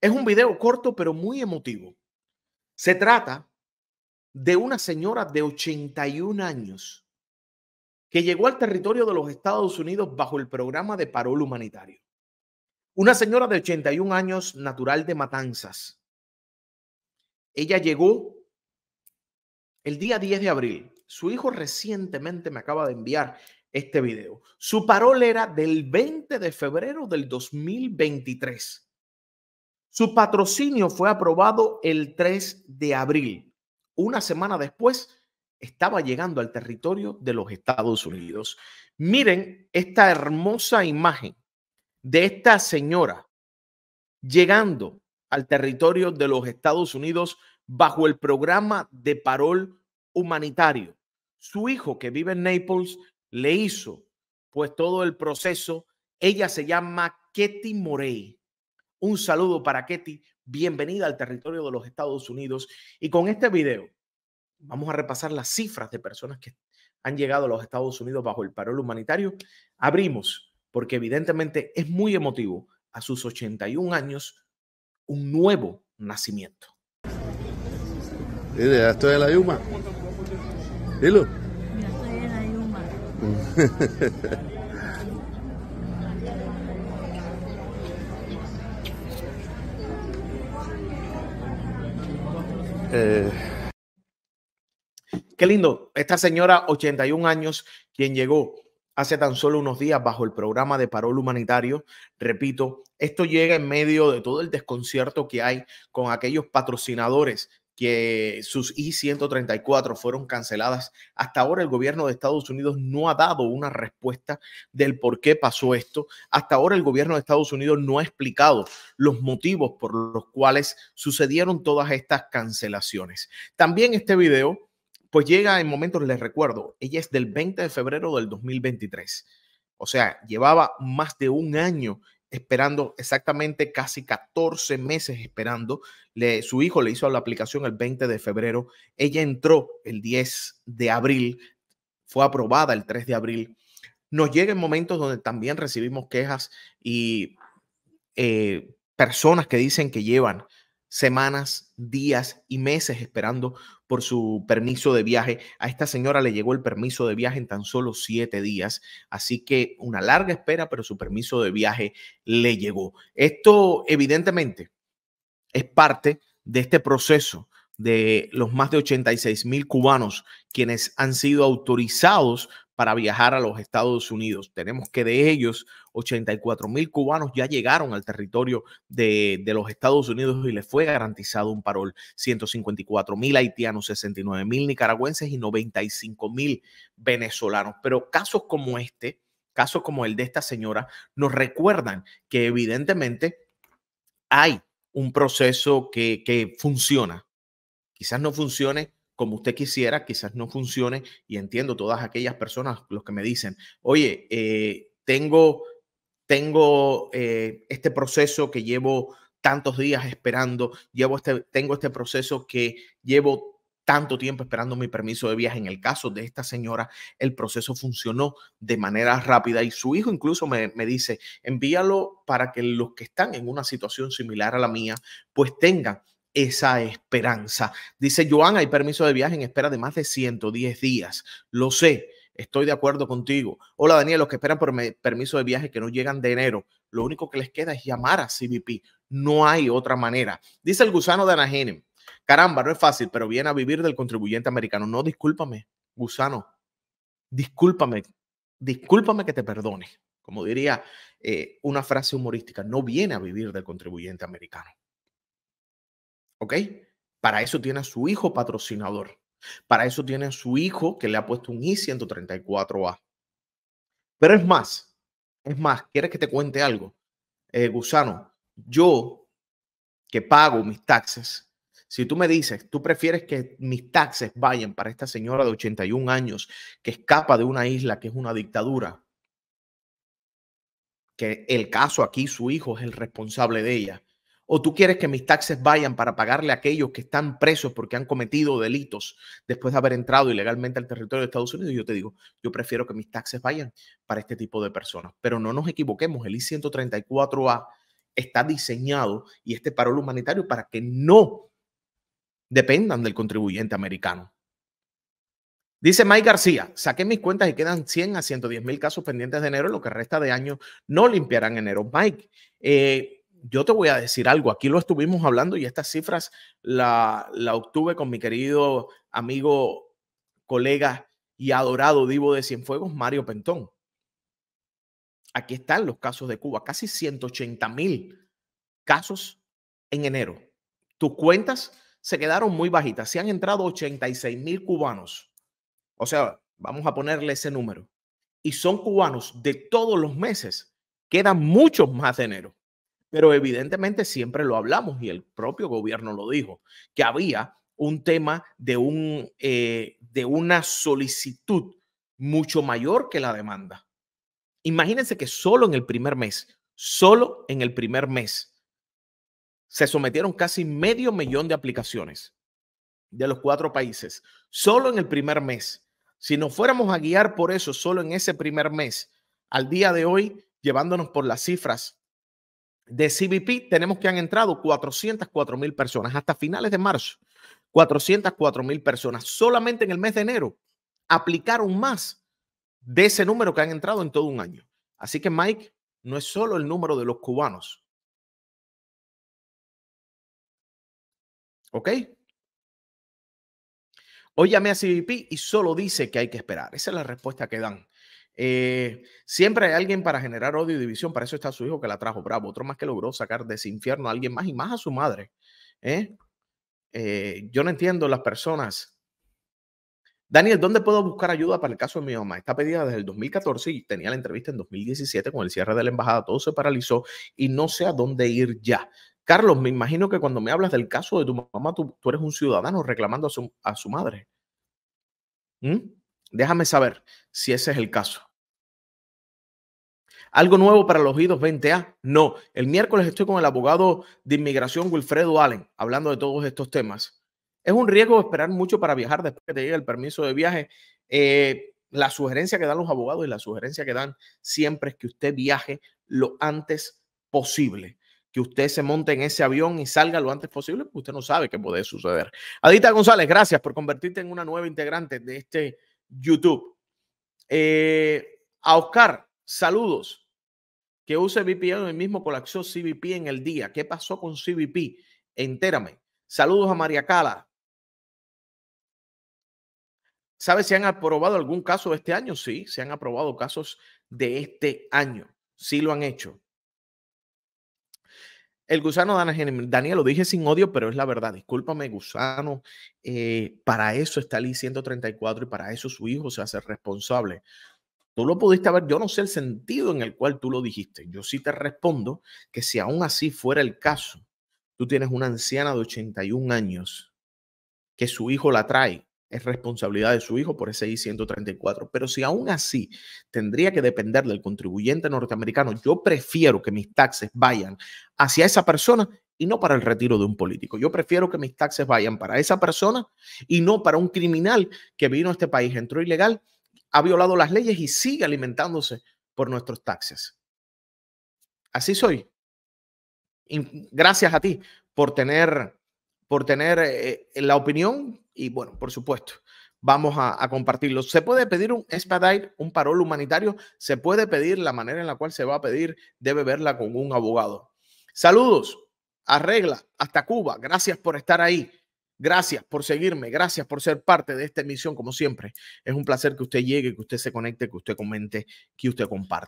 Es un video corto pero muy emotivo. Se trata de una señora de 81 años que llegó al territorio de los Estados Unidos bajo el programa de parol humanitario. Una señora de 81 años, natural de Matanzas. Ella llegó el día 10 de abril. Su hijo recientemente me acaba de enviar este video. Su parol era del 20 de febrero del 2023. Su patrocinio fue aprobado el 3 de abril. Una semana después estaba llegando al territorio de los Estados Unidos. Miren esta hermosa imagen de esta señora llegando al territorio de los Estados Unidos bajo el programa de parol humanitario. Su hijo que vive en Naples le hizo pues todo el proceso. Ella se llama Ketty Morey un saludo para Ketty, bienvenida al territorio de los Estados Unidos. Y con este video vamos a repasar las cifras de personas que han llegado a los Estados Unidos bajo el parol humanitario. Abrimos, porque evidentemente es muy emotivo, a sus 81 años, un nuevo nacimiento. Dile, ya estoy en la Yuma. Dilo. estoy en la Yuma. Eh, qué lindo. Esta señora, 81 años, quien llegó hace tan solo unos días bajo el programa de parol humanitario. Repito, esto llega en medio de todo el desconcierto que hay con aquellos patrocinadores que sus I-134 fueron canceladas. Hasta ahora el gobierno de Estados Unidos no ha dado una respuesta del por qué pasó esto. Hasta ahora el gobierno de Estados Unidos no ha explicado los motivos por los cuales sucedieron todas estas cancelaciones. También este video, pues llega en momentos, les recuerdo, ella es del 20 de febrero del 2023. O sea, llevaba más de un año esperando exactamente casi 14 meses esperando. Le, su hijo le hizo la aplicación el 20 de febrero. Ella entró el 10 de abril, fue aprobada el 3 de abril. Nos llegan momentos donde también recibimos quejas y eh, personas que dicen que llevan semanas, días y meses esperando por su permiso de viaje. A esta señora le llegó el permiso de viaje en tan solo siete días, así que una larga espera, pero su permiso de viaje le llegó. Esto evidentemente es parte de este proceso de los más de 86 mil cubanos quienes han sido autorizados para viajar a los Estados Unidos. Tenemos que de ellos, 84 mil cubanos ya llegaron al territorio de, los Estados Unidos y les fue garantizado un parol. 154 mil haitianos, 69 mil nicaragüenses y 95 mil venezolanos. Pero casos como este, casos como el de esta señora, nos recuerdan que evidentemente hay un proceso que, que funciona, Quizás no funcione como usted quisiera, quizás no funcione y entiendo todas aquellas personas, los que me dicen, oye, eh, tengo, tengo eh, este proceso que llevo tantos días esperando, llevo este, tengo este proceso que llevo tanto tiempo esperando mi permiso de viaje. En el caso de esta señora, el proceso funcionó de manera rápida y su hijo incluso me, me, dice, envíalo para que los que están en una situación similar a la mía, pues tengan esa esperanza. Dice Joan, hay permiso de viaje en espera de más de 110 días. Lo sé, estoy de acuerdo contigo. Hola Daniel, los que esperan por permiso de viaje que no llegan de enero, lo único que les queda es llamar a CBP. No hay otra manera. Dice el gusano de Anaheim. Caramba, no es fácil, pero viene a vivir del contribuyente americano. No, discúlpame, gusano. Discúlpame, discúlpame que te perdone. Como diría eh, una frase humorística, no viene a vivir del contribuyente americano. ¿Ok? Para eso tiene a su hijo patrocinador. Para eso tiene a su hijo que le ha puesto un I-134A. Pero es más, es más, ¿quieres que te cuente algo? Eh, gusano, yo que pago mis taxes, si tú me dices, tú prefieres que mis taxes vayan para esta señora de 81 años que escapa de una isla que es una dictadura, que el caso aquí su hijo es el responsable de ella, ¿O tú quieres que mis taxes vayan para pagarle a aquellos que están presos porque han cometido delitos después de haber entrado ilegalmente al territorio de Estados Unidos? Yo te digo, yo prefiero que mis taxes vayan para este tipo de personas. Pero no nos equivoquemos, el I-134A está diseñado y este parol humanitario para que no dependan del contribuyente americano. Dice Mike García, saqué mis cuentas y quedan 100 a 110 mil casos pendientes de enero, lo que resta de año no limpiarán enero. Mike, eh, yo te voy a decir algo, aquí lo estuvimos hablando y estas cifras la, la obtuve con mi querido amigo, colega y adorado divo de Cienfuegos, Mario Pentón. Aquí están los casos de Cuba, casi 180 mil casos en enero. Tus cuentas se quedaron muy bajitas, se han entrado 86 mil cubanos. O sea, vamos a ponerle ese número. Y son cubanos de todos los meses, quedan muchos más de enero. Pero evidentemente siempre lo hablamos y el propio gobierno lo dijo, que había un tema de, un, eh, de una solicitud mucho mayor que la demanda. Imagínense que solo en el primer mes, solo en el primer mes, se sometieron casi medio millón de aplicaciones de los cuatro países, solo en el primer mes. Si nos fuéramos a guiar por eso, solo en ese primer mes, al día de hoy, llevándonos por las cifras de CBP tenemos que han entrado 404 mil personas hasta finales de marzo. 404 mil personas. Solamente en el mes de enero aplicaron más de ese número que han entrado en todo un año. Así que Mike, no es solo el número de los cubanos. ¿Ok? Hoy llamé a CBP y solo dice que hay que esperar. Esa es la respuesta que dan. Eh, siempre hay alguien para generar odio y división. Para eso está su hijo que la trajo. Bravo, otro más que logró sacar de ese infierno a alguien más y más a su madre. ¿eh? Eh, yo no entiendo las personas. Daniel, ¿dónde puedo buscar ayuda para el caso de mi mamá? Está pedida desde el 2014 y tenía la entrevista en 2017 con el cierre de la embajada. Todo se paralizó y no sé a dónde ir ya. Carlos, me imagino que cuando me hablas del caso de tu mamá, tú, eres un ciudadano reclamando a su, a su madre. ¿Mm? Déjame saber si ese es el caso. ¿Algo nuevo para los oídos 20A? No. El miércoles estoy con el abogado de inmigración Wilfredo Allen hablando de todos estos temas. Es un riesgo esperar mucho para viajar después que te llegue el permiso de viaje. Eh, la sugerencia que dan los abogados y la sugerencia que dan siempre es que usted viaje lo antes posible. Que usted se monte en ese avión y salga lo antes posible, porque usted no sabe qué puede suceder. Adita González, gracias por convertirte en una nueva integrante de este YouTube. Eh, a Oscar, Saludos. Que use VPN el mismo colapsó CBP en el día. ¿Qué pasó con CVP? Entérame. Saludos a María Cala. ¿Sabe si han aprobado algún caso este año? Sí, se han aprobado casos de este año. Sí lo han hecho. El gusano Daniel, lo dije sin odio, pero es la verdad. Discúlpame, gusano. Eh, para eso está el I-134 y para eso su hijo se hace responsable Tú lo pudiste haber, yo no sé el sentido en el cual tú lo dijiste. Yo sí te respondo que si aún así fuera el caso, tú tienes una anciana de 81 años que su hijo la trae, es responsabilidad de su hijo por ese I-134. Pero si aún así tendría que depender del contribuyente norteamericano, yo prefiero que mis taxes vayan hacia esa persona y no para el retiro de un político. Yo prefiero que mis taxes vayan para esa persona y no para un criminal que vino a este país, entró ilegal ha violado las leyes y sigue alimentándose por nuestros taxes. Así soy. gracias a ti por tener, por tener eh, eh, la opinión y bueno, por supuesto, vamos a, compartirlo. ¿Se puede pedir un expedite, un parol humanitario? ¿Se puede pedir la manera en la cual se va a pedir? Debe verla con un abogado. Saludos, arregla, hasta Cuba. Gracias por estar ahí. Gracias por seguirme, gracias por ser parte de esta emisión, como siempre. Es un placer que usted llegue, que usted se conecte, que usted comente, que usted comparte.